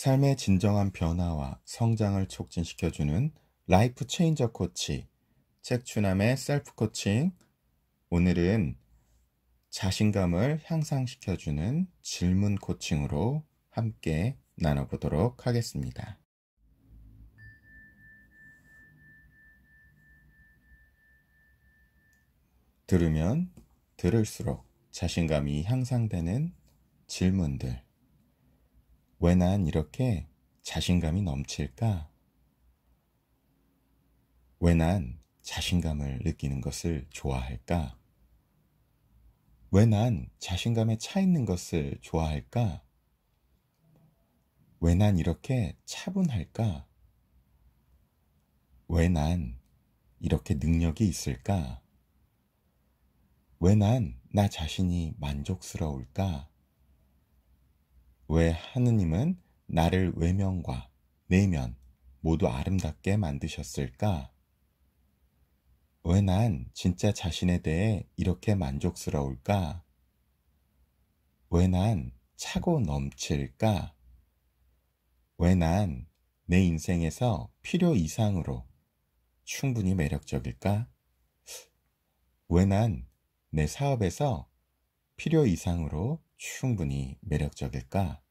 삶의 진정한 변화와 성장을 촉진시켜주는 라이프 체인저 코치, 책추남의 셀프 코칭. 오늘은 자신감을 향상시켜주는 질문 코칭으로 함께 나눠보도록 하겠습니다. 들으면 들을수록 자신감이 향상되는 질문들. 왜난 이렇게 자신감이 넘칠까? 왜 난 자신감을 느끼는 것을 좋아할까? 왜 난 자신감에 차 있는 것을 좋아할까? 왜 난 이렇게 차분할까? 왜 난 이렇게 능력이 있을까? 왜 난 나 자신이 만족스러울까? 왜 하느님은 나를 외면과 내면 모두 아름답게 만드셨을까? 왜 난 진짜 자신에 대해 이렇게 만족스러울까? 왜 난 차고 넘칠까? 왜 난 내 인생에서 필요 이상으로 충분히 매력적일까? 왜 난 내 사업에서 필요 이상으로 충분히 매력적일까?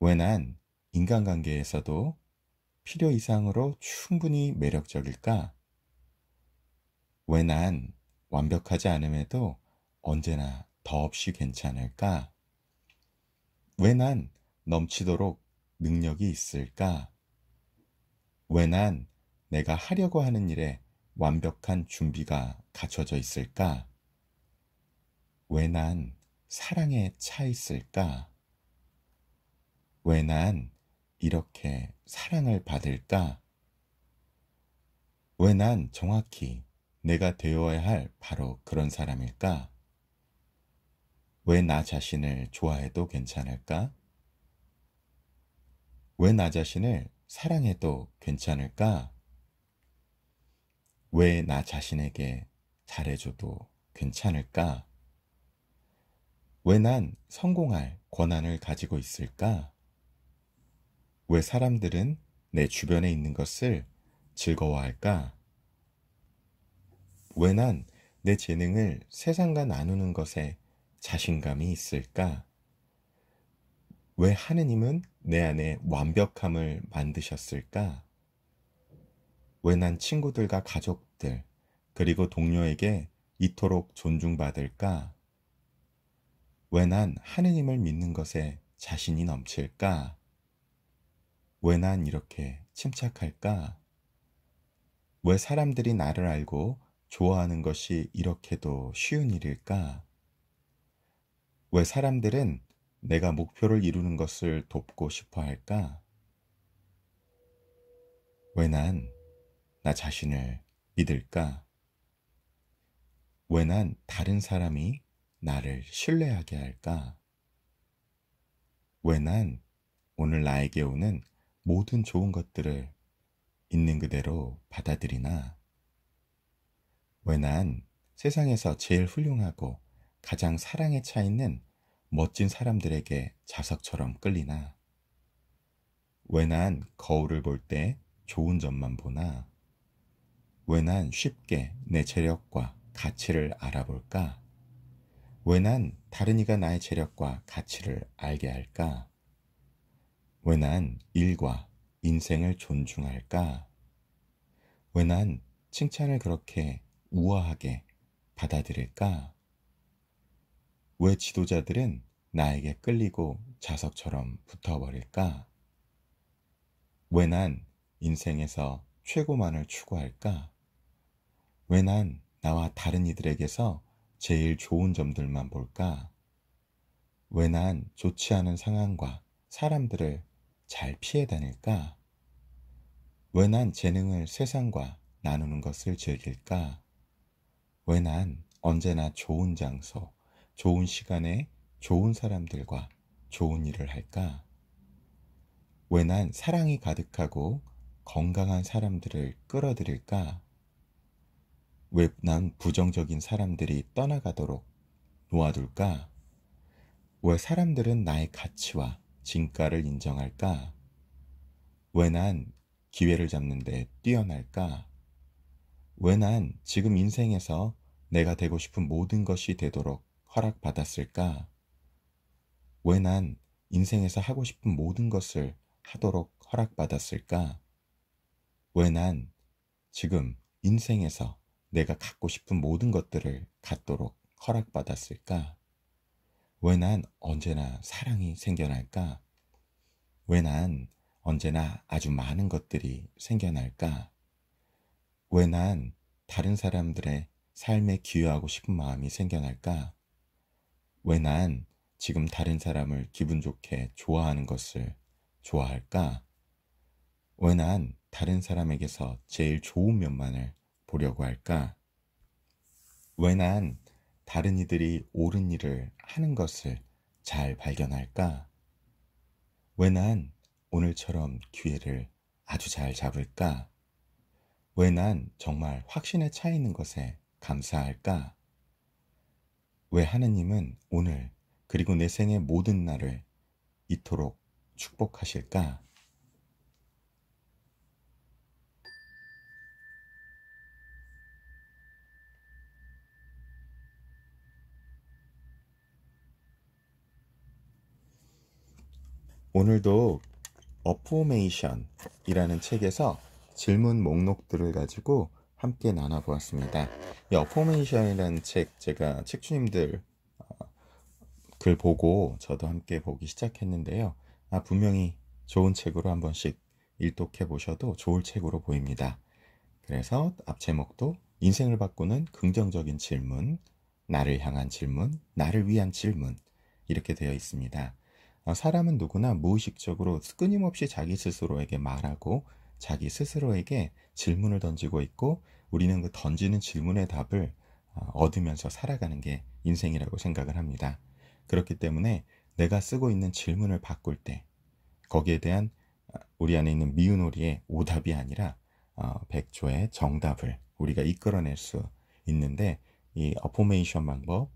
왜 난 인간관계에서도 필요 이상으로 충분히 매력적일까? 왜 난 완벽하지 않음에도 언제나 더없이 괜찮을까? 왜 난 넘치도록 능력이 있을까? 왜 난 내가 하려고 하는 일에 완벽한 준비가 갖춰져 있을까? 왜난 사랑에 차 있을까? 왜 난 이렇게 사랑을 받을까? 왜 난 정확히 내가 되어야 할 바로 그런 사람일까? 왜 나 자신을 좋아해도 괜찮을까? 왜 나 자신을 사랑해도 괜찮을까? 왜 나 자신에게 잘해줘도 괜찮을까? 왜난 성공할 권한을 가지고 있을까? 왜 사람들은 내 주변에 있는 것을 즐거워할까? 왜 난 내 재능을 세상과 나누는 것에 자신감이 있을까? 왜 하느님은 내 안에 완벽함을 만드셨을까? 왜 난 친구들과 가족들, 그리고 동료에게 이토록 존중받을까? 왜난 하느님을 믿는 것에 자신이 넘칠까? 왜 난 이렇게 침착할까? 왜 사람들이 나를 알고 좋아하는 것이 이렇게도 쉬운 일일까? 왜 사람들은 내가 목표를 이루는 것을 돕고 싶어 할까? 왜 난 나 자신을 믿을까? 왜 난 다른 사람이 나를 신뢰하게 할까? 왜 난 오늘 나에게 오는 모든 좋은 것들을 있는 그대로 받아들이나? 왜 난 세상에서 제일 훌륭하고 가장 사랑에 차 있는 멋진 사람들에게 자석처럼 끌리나? 왜 난 거울을 볼 때 좋은 점만 보나? 왜 난 쉽게 내 재력과 가치를 알아볼까? 왜난 다른 이가 나의 재력과 가치를 알게 할까? 왜 난 일과 인생을 존중할까? 왜 난 칭찬을 그렇게 우아하게 받아들일까? 왜 지도자들은 나에게 끌리고 자석처럼 붙어버릴까? 왜 난 인생에서 최고만을 추구할까? 왜 난 나와 다른 이들에게서 제일 좋은 점들만 볼까? 왜 난 좋지 않은 상황과 사람들을 잘 피해 다닐까? 왜 난 재능을 세상과 나누는 것을 즐길까? 왜 난 언제나 좋은 장소, 좋은 시간에 좋은 사람들과 좋은 일을 할까? 왜 난 사랑이 가득하고 건강한 사람들을 끌어들일까? 왜난 부정적인 사람들이 떠나가도록 놓아둘까? 왜 사람들은 나의 가치와 진가를 인정할까? 왜 난 기회를 잡는데 뛰어날까? 왜 난 지금 인생에서 내가 되고 싶은 모든 것이 되도록 허락받았을까? 왜 난 인생에서 하고 싶은 모든 것을 하도록 허락받았을까? 왜 난 지금 인생에서 내가 갖고 싶은 모든 것들을 갖도록 허락받았을까? 왜 난 언제나 사랑이 생겨날까? 왜 난 언제나 아주 많은 것들이 생겨날까? 왜 난 다른 사람들의 삶에 기여하고 싶은 마음이 생겨날까? 왜 난 지금 다른 사람을 기분 좋게 좋아하는 것을 좋아할까? 왜 난 다른 사람에게서 제일 좋은 면만을 보려고 할까? 왜 난 다른 이들이 옳은 일을 하는 것을 잘 발견할까? 왜 난 오늘처럼 기회를 아주 잘 잡을까? 왜 난 정말 확신에 차 있는 것에 감사할까? 왜 하느님은 오늘 그리고 내 생의 모든 날을 이토록 축복하실까? 오늘도 어포메이션이라는 책에서 질문 목록들을 가지고 함께 나눠보았습니다. 이 어포메이션이라는 책 제가 책주님들 어, 글 보고 저도 함께 보기 시작했는데요. 아 분명히 좋은 책으로 한 번씩 일독해 보셔도 좋을 책으로 보입니다. 그래서 앞 제목도 인생을 바꾸는 긍정적인 질문, 나를 향한 질문, 나를 위한 질문 이렇게 되어 있습니다. 어, 사람은 누구나 무의식적으로 끊임없이 자기 스스로에게 말하고 자기 스스로에게 질문을 던지고 있고 우리는 그 던지는 질문의 답을 어, 얻으면서 살아가는 게 인생이라고 생각을 합니다. 그렇기 때문에 내가 쓰고 있는 질문을 바꿀 때 거기에 대한 어, 우리 안에 있는 미운오리의 오답이 아니라 백조의 정답을 우리가 이끌어낼 수 있는데 이 어포메이션 방법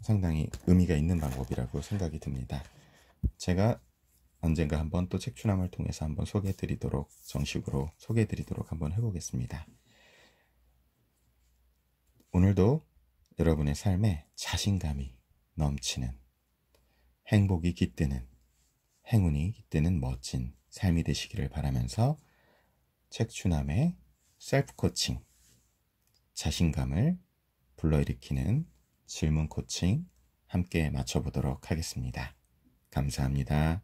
상당히 의미가 있는 방법이라고 생각이 듭니다. 제가 언젠가 한번 또 책추남을 통해서 한번 소개해 드리도록 정식으로 소개해 드리도록 한번 해보겠습니다. 오늘도 여러분의 삶에 자신감이 넘치는 행복이 깃드는 행운이 깃드는 멋진 삶이 되시기를 바라면서 책추남의 셀프 코칭 자신감을 불러일으키는 질문 코칭 함께 맞춰보도록 하겠습니다. 감사합니다.